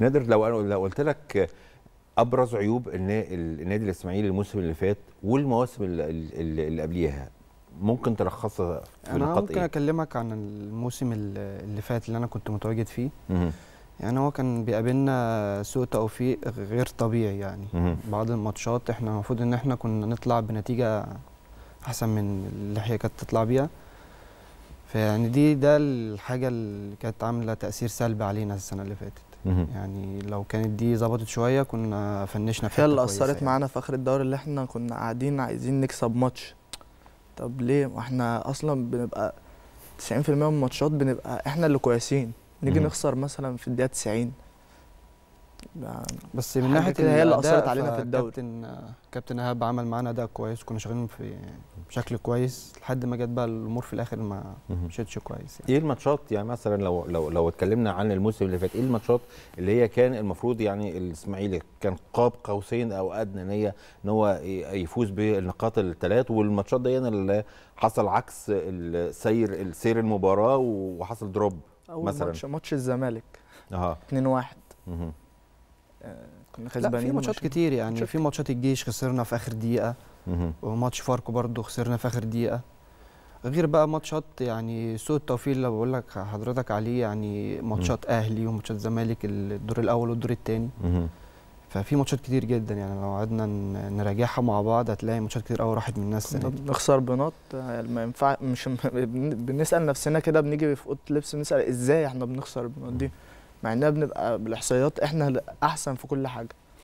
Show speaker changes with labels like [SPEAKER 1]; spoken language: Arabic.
[SPEAKER 1] نادر لو انا لو قلت لك ابرز عيوب النادي الاسماعيلي الموسم اللي فات والمواسم اللي قبليها ممكن تلخصها في انا ممكن إيه؟
[SPEAKER 2] اكلمك عن الموسم اللي فات اللي انا كنت متواجد فيه مم. يعني هو كان بيقابلنا سوء توفيق غير طبيعي يعني مم. بعض الماتشات احنا المفروض ان احنا كنا نطلع بنتيجه احسن من اللي هي كانت تطلع بيها فيعني دي ده الحاجه اللي كانت عامله تاثير سلبي علينا السنه اللي فاتت يعني لو كانت دي ظبطت شويه كنا فنشنا في هي اللي اثرت يعني. معانا
[SPEAKER 3] في اخر الدوري اللي احنا كنا قاعدين عايزين نكسب ماتش طب ليه واحنا اصلا بنبقى 90% من الماتشات بنبقى احنا اللي كويسين نيجي نخسر مثلا في الدقيقه 90 بس من ناحيه هي اللي اثرت علينا في الدوري
[SPEAKER 2] كابتن كابتن ايهاب عمل معانا ده كويس كنا شغالين في بشكل كويس لحد ما جت بقى الامور في الاخر ما مشيتش كويس يعني.
[SPEAKER 1] ايه الماتشات يعني مثلا لو لو لو اتكلمنا عن الموسم اللي فات ايه الماتشات اللي هي كان المفروض يعني الاسماعيلي كان قاب قوسين او ادنى ان هي ان هو يفوز بالنقاط الثلاث والماتشات دي اللي حصل عكس السير سير المباراه وحصل دروب مثلا ماتش
[SPEAKER 3] ماتش الزمالك 2-1 آه، كنا خسرانين في ماتشات كتير يعني
[SPEAKER 2] في ماتشات الجيش خسرنا في اخر دقيقه وماتش فاركو برضه خسرنا في اخر دقيقه غير بقى ماتشات يعني سوء التوفيق اللي بقول لك حضرتك عليه يعني ماتشات اهلي وماتشات زمالك الدور الاول والدور الثاني ففي ماتشات كتير جدا يعني لو قعدنا نراجعها مع بعض هتلاقي ماتشات كتير قوي راحت من الناس نخسر بنط ما ينفع مش بنسال
[SPEAKER 3] نفسنا كده بنيجي في اوضه لبس نسال ازاي احنا بنخسر بنط دي مع اننا بنبقى بالاحصائيات احنا احسن في كل حاجه